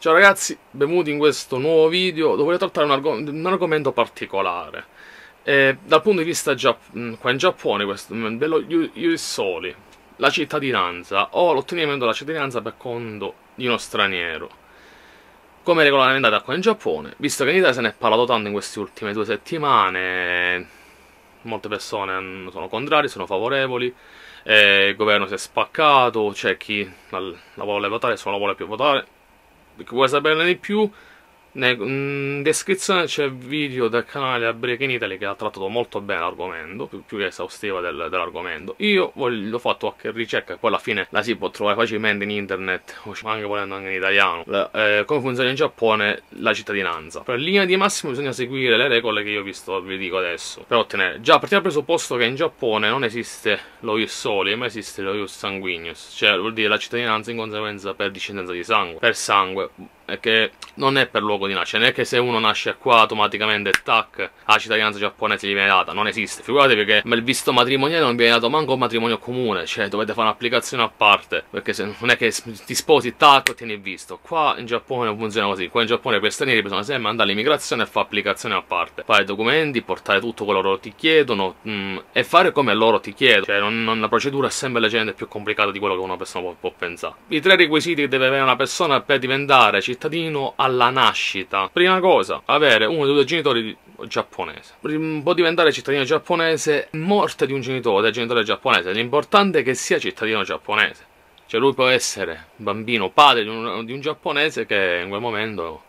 Ciao ragazzi, benvenuti in questo nuovo video dove voglio trattare un, argom un argomento particolare. Eh, dal punto di vista mm, qua in Giappone, questo mm, bello Yurisoli, la cittadinanza o l'ottenimento della cittadinanza per conto di uno straniero. Come regolamentata qua in Giappone, visto che in Italia se ne è parlato tanto in queste ultime due settimane, molte persone sono contrarie, sono favorevoli, eh, il governo si è spaccato, c'è chi la, la vuole votare, se non la vuole più votare che vuoi saperne di più in mm, descrizione c'è il video del canale A Break in Italy che ha trattato molto bene l'argomento, più, più esaustiva del, dell'argomento. Io l'ho fatto qualche ricerca, poi alla fine la si può trovare facilmente in internet, anche volendo anche in italiano, la, eh, come funziona in Giappone la cittadinanza. Per linea di massimo bisogna seguire le regole che io vi, sto, vi dico adesso. Per ottenere, già partiamo dal presupposto che in Giappone non esiste lo ius soli, ma esiste lo ius sanguinius, cioè vuol dire la cittadinanza in conseguenza per discendenza di sangue. Per sangue è che non è per luogo di nascita, non è che se uno nasce qua automaticamente tac, la cittadinanza giapponese gli viene data, non esiste. Figuratevi che il visto matrimoniale non viene dato manco un matrimonio comune, cioè dovete fare un'applicazione a parte, perché se non è che ti sposi tac, ottieni il visto. Qua in Giappone non funziona così, qua in Giappone per stranieri bisogna sempre andare all'immigrazione e fare applicazione a parte, fare documenti, portare tutto quello che loro ti chiedono mh, mm, e fare come loro ti chiedono, cioè non, non, la procedura è sempre leggermente più complicata di quello che una persona può, può pensare. I tre requisiti che deve avere una persona per diventare cittadina cittadino alla nascita. Prima cosa, avere uno dei due genitori giapponese. Può diventare cittadino giapponese morte di un genitore, del genitore giapponese. L'importante è che sia cittadino giapponese. Cioè lui può essere bambino, padre di un, di un giapponese che in quel momento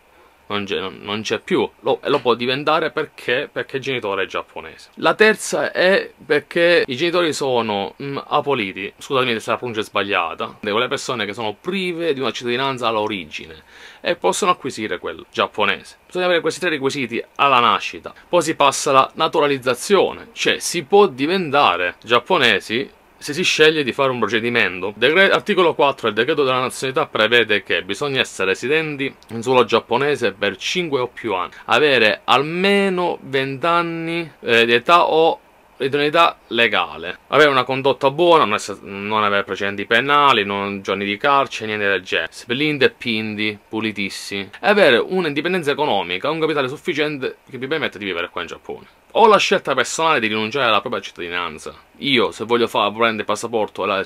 non c'è, non c'è più, lo, lo, può diventare perché, perché il genitore è giapponese. La terza è perché i genitori sono mh, mm, apoliti, scusatemi se la pronuncia è sbagliata, quelle persone che sono prive di una cittadinanza all'origine e possono acquisire quello giapponese. Bisogna avere questi tre requisiti alla nascita. Poi si passa alla naturalizzazione, cioè si può diventare giapponesi se si sceglie di fare un procedimento. Decre- articolo 4 del decreto della nazionalità prevede che bisogna essere residenti in suolo giapponese per 5 o più anni, avere almeno 20 anni eh, di età o idoneità legale, avere una condotta buona, non, essere, non avere precedenti penali, non giorni di carcere, niente del genere, splinde e pindi, pulitissimi, e avere un'indipendenza economica, un capitale sufficiente che vi permette di vivere qua in Giappone ho la scelta personale di rinunciare alla propria cittadinanza. Io, se voglio fare, prendere il passaporto e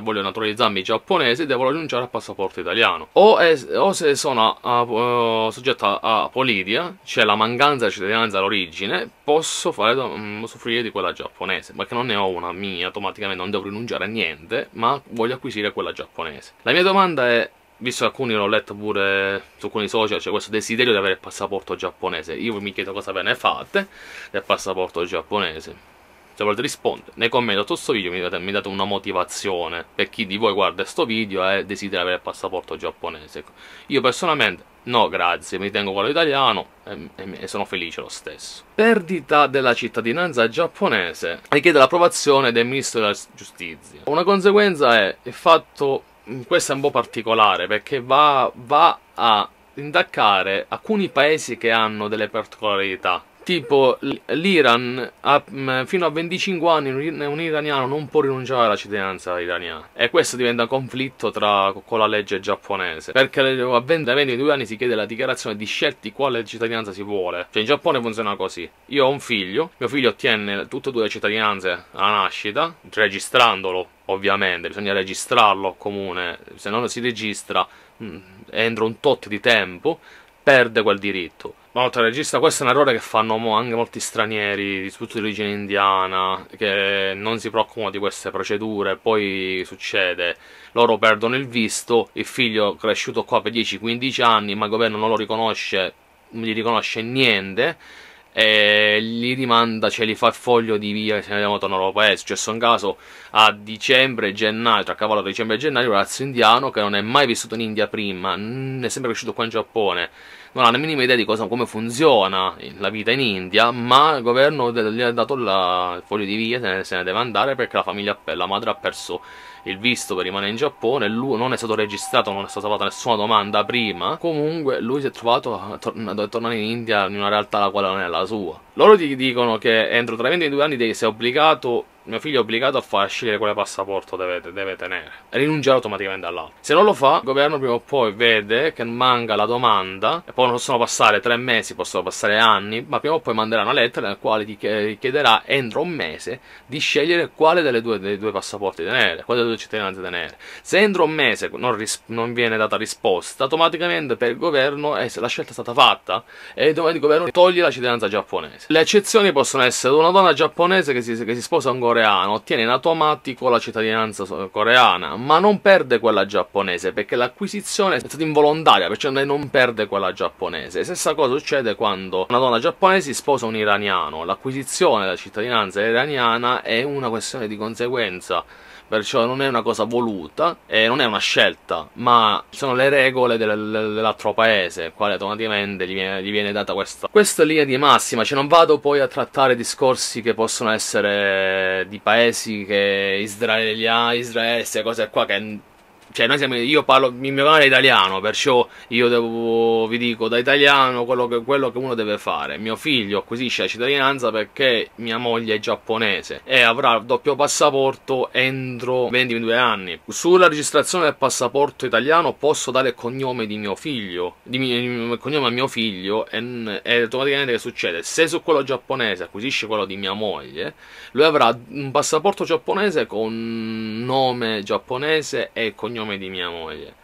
voglio naturalizzarmi giapponese, devo rinunciare al passaporto italiano. O, è, o se sono a, uh, soggetto a, a polidia, cioè la mancanza di cittadinanza all'origine, posso fare, um, mm, soffrire di quella giapponese. Ma che non ne ho una mia, automaticamente non devo rinunciare a niente, ma voglio acquisire quella giapponese. La mia domanda è visto che alcuni l'ho letto pure su alcuni social, c'è questo desiderio di avere il passaporto giapponese. Io mi chiedo cosa ve ne fate del passaporto giapponese. Se volete rispondere nei commenti a questo video mi date, mi date, una motivazione per chi di voi guarda questo video e desidera avere il passaporto giapponese. Io personalmente no grazie, mi tengo quello italiano e, e, e sono felice lo stesso. Perdita della cittadinanza giapponese richiede l'approvazione del ministro della giustizia. Una conseguenza è il fatto Mm, questo è un po' particolare perché va, va a intaccare alcuni paesi che hanno delle particolarità tipo l'Iran mm, fino a 25 anni un iraniano non può rinunciare alla cittadinanza iraniana e questo diventa un conflitto tra, con la legge giapponese perché a 20-22 anni si chiede la dichiarazione di scelti quale cittadinanza si vuole cioè in Giappone funziona così io ho un figlio mio figlio ottiene tutte e due le cittadinanze alla nascita registrandolo ovviamente, bisogna registrarlo al comune, se non si registra mh, mm, entro un tot di tempo perde quel diritto. Ma oltre al regista, questo è un errore che fanno anche molti stranieri, soprattutto di origine indiana, che non si preoccupano di queste procedure. Poi succede, loro perdono il visto, il figlio è cresciuto qua per 10-15 anni, ma il governo non lo riconosce, non gli riconosce niente e gli rimanda, cioè li fa il foglio di via se ne andiamo torno paese. È successo un caso a dicembre gennaio, tra cavallo tra dicembre e gennaio, un ragazzo indiano che non è mai vissuto in India prima, è sempre cresciuto qua in Giappone. Non ha la minima idea di cosa, come funziona la vita in India, ma il governo gli ha dato la, il foglio di via, se ne, se ne deve andare perché la famiglia, la madre ha perso il visto per rimanere in Giappone, lui non è stato registrato, non è stata fatta nessuna domanda prima, comunque lui si è trovato a, tor tornare in India in una realtà la quale non è la sua. Loro ti dicono che entro tra i 22 anni sei obbligato mio figlio è obbligato a far scegliere quale passaporto deve, deve tenere. Rinunciare automaticamente all'altro. Se non lo fa, il governo prima o poi vede che manca la domanda, e poi possono passare tre mesi, possono passare anni, ma prima o poi manderà una lettera nella quale ti chiederà entro un mese di scegliere quale delle due, dei due passaporti tenere, quale delle due cittadinanze tenere. Se entro un mese non, non viene data risposta, automaticamente per il governo eh, la scelta è stata fatta e il governo toglie la cittadinanza giapponese. Le eccezioni possono essere una donna giapponese che si, che si sposa ancora coreano, ottiene in automatico la cittadinanza coreana, ma non perde quella giapponese perché l'acquisizione è stata involontaria, perciò lei non perde quella giapponese. Stessa cosa succede quando una donna giapponese sposa un iraniano, l'acquisizione della cittadinanza iraniana è una questione di conseguenza perciò non è una cosa voluta e non è una scelta, ma sono le regole del, dell'altro paese, quale automaticamente gli viene, gli viene data questa, questa linea di massima, cioè non vado poi a trattare discorsi che possono essere di paesi che israeliani, Israele, queste cose qua che cioè noi siamo, io parlo, il mio canale è italiano, perciò io devo, vi dico da italiano quello che, quello che, uno deve fare. Mio figlio acquisisce la cittadinanza perché mia moglie è giapponese e avrà il doppio passaporto entro 22 anni. Sulla registrazione del passaporto italiano posso dare il cognome di mio figlio, di mio, il cognome a mio figlio e, e automaticamente che succede? Se su quello giapponese acquisisce quello di mia moglie, lui avrà un passaporto giapponese con nome giapponese e cognome nome di mia moglie.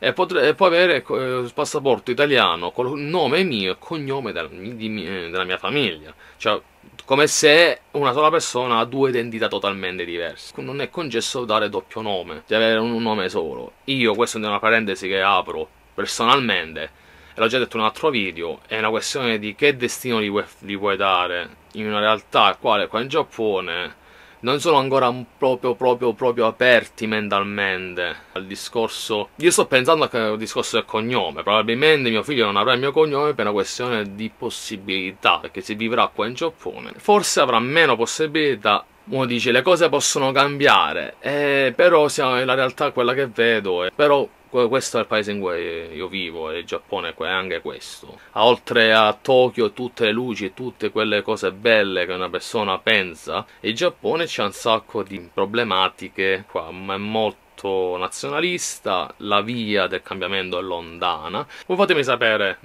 E, potre, e poi avere il eh, passaporto italiano con il nome mio e cognome del, di, eh, della mia famiglia. Cioè, come se una sola persona ha due identità totalmente diverse. Non è concesso dare doppio nome, di avere un nome solo. Io, questo è una parentesi che apro personalmente, l'ho già detto in un altro video, è una questione di che destino gli vuoi, gli vuoi dare in una realtà quale qua in Giappone non sono ancora proprio proprio proprio aperti mentalmente al discorso io sto pensando al discorso del cognome probabilmente mio figlio non avrà il mio cognome per una questione di possibilità perché se vivrà qua in Giappone forse avrà meno possibilità uno dice le cose possono cambiare eh, però siamo, la realtà è quella che vedo eh, però questo è il paese in cui io vivo e il Giappone è anche questo. Oltre a Tokyo tutte le luci e tutte quelle cose belle che una persona pensa, il Giappone c'è un sacco di problematiche qua, ma è molto nazionalista, la via del cambiamento è lontana. Voi fatemi sapere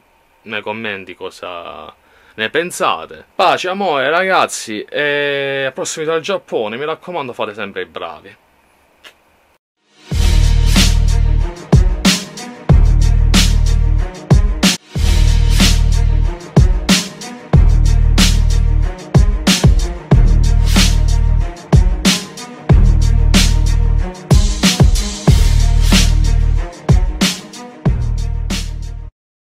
nei commenti cosa ne pensate. Pace, amore ragazzi e prossimi dal Giappone, mi raccomando fate sempre i bravi.